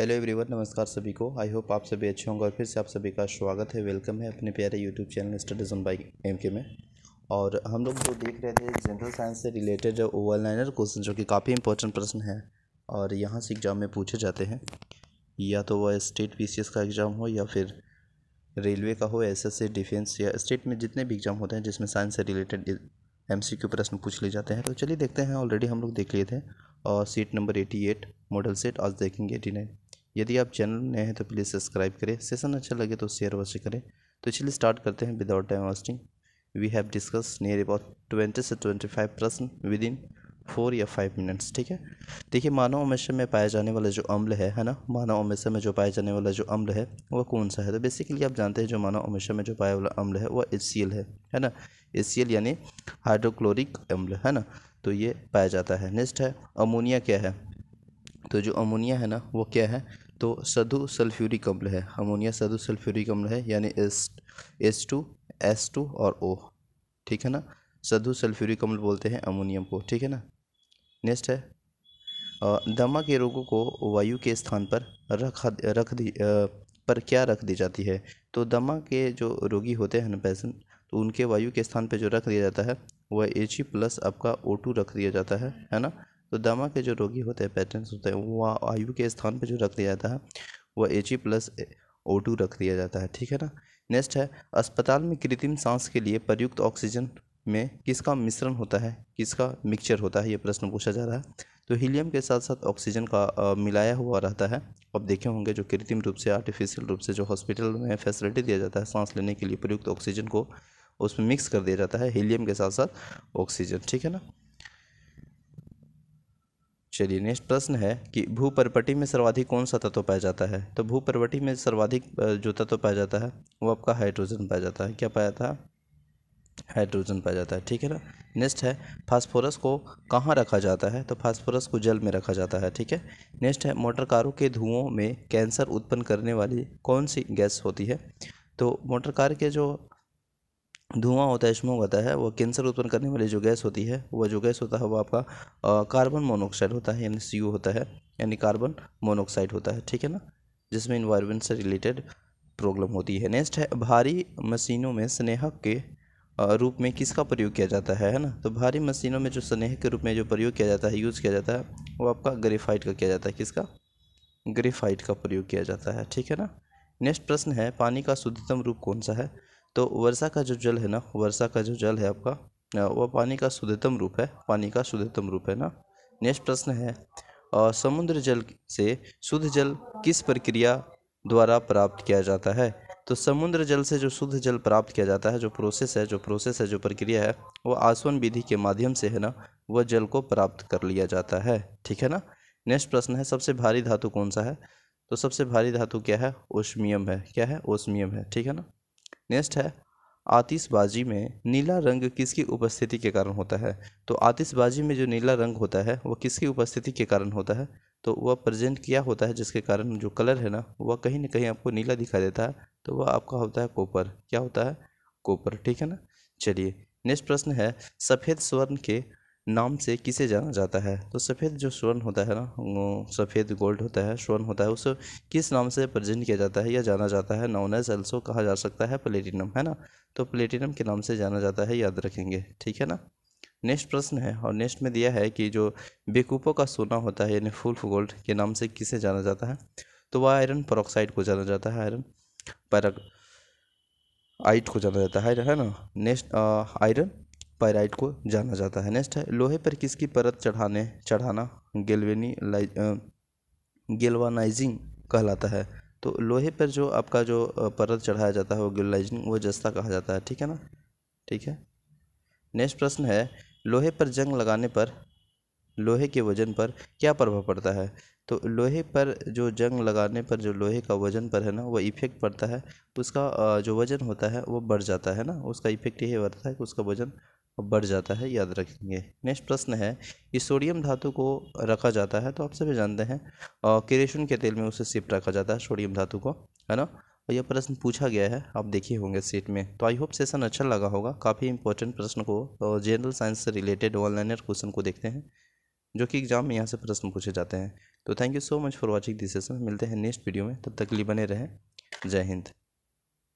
hello everyone नमस्कार सभी को आई होप आप सभी अच्छे होंगे और फिर से आप सभी का स्वागत है वेलकम है अपने प्यारे YouTube channel studies on bike M K में और हम लोग जो देख रहे थे जनरल साइंस से रिलेटेड जो ओवर लाइनर क्वेश्चन जो कि काफ़ी इंपॉर्टेंट प्रश्न है और यहाँ से एग्ज़ाम में पूछे जाते हैं या तो वह स्टेट पी का एग्ज़ाम हो या फिर रेलवे का हो एस एस डिफेंस या स्टेट में जितने भी एग्ज़ाम होते हैं जिसमें साइंस से रिलेटेड एम प्रश्न पूछ लिए जाते हैं तो चलिए देखते हैं ऑलरेडी हम लोग देख लिए थे और seat number eighty eight model set आज देखेंगे एटी नाइन यदि आप चैनल नए हैं तो प्लीज़ सब्सक्राइब करें सेशन अच्छा लगे तो शेयर अवश्य करें तो चलिए स्टार्ट करते हैं without time wasting we have discuss near about twenty से ट्वेंटी फाइव प्रश्न विद इन फोर या फाइव मिनट्स ठीक है देखिए मानव अमेशा में पाया जाने वाला जो अम्ल है है ना मानव अमेशा में जो पाया जाने वाला जो अम्ल है वह कौन सा है तो बेसिकली आप जानते हैं जो मानव अमेशा में जो पाया वाला अम्ल है वह एच है है ना एच यानी हाइड्रोक्लोरिक अम्ल है ना तो ये पाया जाता है नेक्स्ट है अमोनिया क्या है तो जो अमोनिया है ना वो क्या है तो सधु सल्फ्यूरिक अम्ल है अमोनिया सधु सल्फ्यूरिक अम्ल है यानी S S two S two और ओ ठीक है ना सधु सल्फ्यूरिक अम्ल बोलते हैं अमोनियम को ठीक है ना नेक्स्ट है दमा के रोगों को वायु के स्थान पर रखा रख दी पर क्या रख दी जाती है तो दमा के जो रोगी होते हैं ना पैसन तो उनके वायु के स्थान पर जो रख दिया जाता है वह एच ई प्लस आपका ओ टू रख दिया जाता है है ना तो दमा के जो रोगी होते हैं पेटेंट्स होते हैं वह आयु के स्थान पर जो रख दिया जाता है वह H E plus O two रख दिया जाता है ठीक है ना नेक्स्ट है अस्पताल में कृत्रिम सांस के लिए प्रयुक्त ऑक्सीजन में किसका मिश्रण होता है किसका मिक्सचर होता है ये प्रश्न पूछा जा रहा है तो हीलियम के साथ साथ ऑक्सीजन का आ, मिलाया हुआ रहता है अब देखे होंगे जो कृत्रिम रूप से आर्टिफिशियल रूप से जो हॉस्पिटल में फैसिलिटी दिया जाता है सांस लेने के लिए प्रयुक्त ऑक्सीजन को उसमें मिक्स कर दिया जाता है हीलियम के साथ साथ ऑक्सीजन ठीक है ना चलिए नेक्स्ट प्रश्न है कि भूपर्वटी में सर्वाधिक कौन सा तत्व पाया जाता है तो भूपरपटी में सर्वाधिक जो तत्व पाया जाता है वो आपका हाइड्रोजन पाया जाता है क्या पाया था हाइड्रोजन पाया जाता है ठीक है ना नेक्स्ट है फास्फोरस को कहाँ रखा जाता है तो फास्फोरस को जल में रखा जाता है ठीक है नेक्स्ट है मोटर कारों के धुओं में कैंसर उत्पन्न करने वाली कौन सी गैस होती है तो मोटर कार के जो धुआं होता है स्मोक होता है वह कैंसर उत्पन्न करने वाली जो गैस होती है वह जो गैस होता है वह आपका कार्बन मोनोऑक्साइड होता है यानी सी होता है यानी कार्बन मोनोऑक्साइड होता है ठीक है ना जिसमें इन्वायरमेंट से रिलेटेड प्रॉब्लम होती है नेक्स्ट है भारी मशीनों में स्नेहक के रूप में किसका प्रयोग किया जाता है है ना तो भारी मशीनों में जो स्नेह के रूप में जो प्रयोग किया जाता है यूज़ किया जाता है वो आपका ग्रेफाइट का किया जाता है किसका ग्रेफाइट का प्रयोग किया जाता है ठीक है ना नेक्स्ट प्रश्न है पानी का शुद्धतम रूप कौन सा है तो वर्षा का जो जल है ना वर्षा का जो जल है आपका वह पानी का शुद्धतम रूप है पानी का शुद्धतम रूप है ना नेक्स्ट प्रश्न है और समुद्र जल से शुद्ध जल किस प्रक्रिया द्वारा प्राप्त किया जाता है तो समुद्र जल से जो शुद्ध जल प्राप्त किया जाता है जो प्रोसेस है जो प्रोसेस है जो प्रक्रिया है वो आसवन विधि के माध्यम से है ना वह जल को प्राप्त कर लिया जाता है ठीक है ना नेक्स्ट प्रश्न है सबसे भारी धातु कौन सा है तो सबसे भारी धातु क्या है ओस्मियम है क्या है ओस्मियम है ठीक है ना नेक्स्ट है आतिशबाजी में नीला रंग किसकी उपस्थिति के कारण होता है तो आतिशबाजी में जो नीला रंग होता है वह किसकी उपस्थिति के कारण होता है तो वह प्रेजेंट किया होता है जिसके कारण जो कलर है ना वह कहीं ना कहीं आपको नीला दिखाई देता है तो वह आपका होता है कोपर क्या होता है कोपर ठीक है ना चलिए नेक्स्ट प्रश्न है सफ़ेद स्वर्ण के नाम से किसे जाना जाता है तो सफ़ेद जो स्वर्ण होता है ना सफ़ेद गोल्ड होता है स्वर्ण होता है उसे किस नाम से प्रजेंट किया जाता है या जाना जाता है नॉन एज एल्सो कहा जा सकता है प्लेटिनम है ना तो प्लेटिनम के नाम से जाना जाता है याद रखेंगे ठीक है ना नेक्स्ट प्रश्न है और नेक्स्ट में दिया है कि जो बेकूपों का सोना होता है यानी फुल्फ गोल्ड के नाम से किसे जाना जाता है तो वह आयरन परोक्साइड को जाना जाता है आयरन पैरा आइट को जाना जाता है है ना नेक्स्ट आयरन पायराइट को जाना जाता है नेक्स्ट है लोहे पर किसकी परत चढ़ाने चढ़ाना गेलवेनी गेलवानाइजिंग कहलाता है तो लोहे पर जो आपका जो परत चढ़ाया जाता है वो गेलवाइजिंग वो जस्ता कहा जाता है ठीक है ना ठीक है नेक्स्ट प्रश्न है लोहे पर जंग लगाने पर लोहे के वजन पर क्या प्रभाव पड़ता है तो लोहे पर जो जंग लगाने पर जो लोहे का वजन पर है ना वो इफेक्ट पड़ता है उसका जो वजन होता है वो बढ़ जाता है ना उसका इफेक्ट यही पड़ता है कि उसका वजन बढ़ जाता है याद रखेंगे नेक्स्ट प्रश्न है कि सोडियम धातु को रखा जाता है तो आप सभी जानते हैं केरेशन के तेल में उसे सिप रखा जाता है सोडियम धातु को है ना और यह प्रश्न पूछा गया है आप देखे होंगे सीट में तो आई होप सेशन अच्छा लगा होगा काफ़ी इंपॉर्टेंट प्रश्न को जनरल साइंस से रिलेटेड ऑनलाइन क्वेश्चन को देखते हैं जो कि एग्जाम में यहाँ से प्रश्न पूछे जाते हैं तो thank you so much for watching this session मिलते हैं नेक्स्ट वीडियो में तब तक लिए बने रहें जय हिंद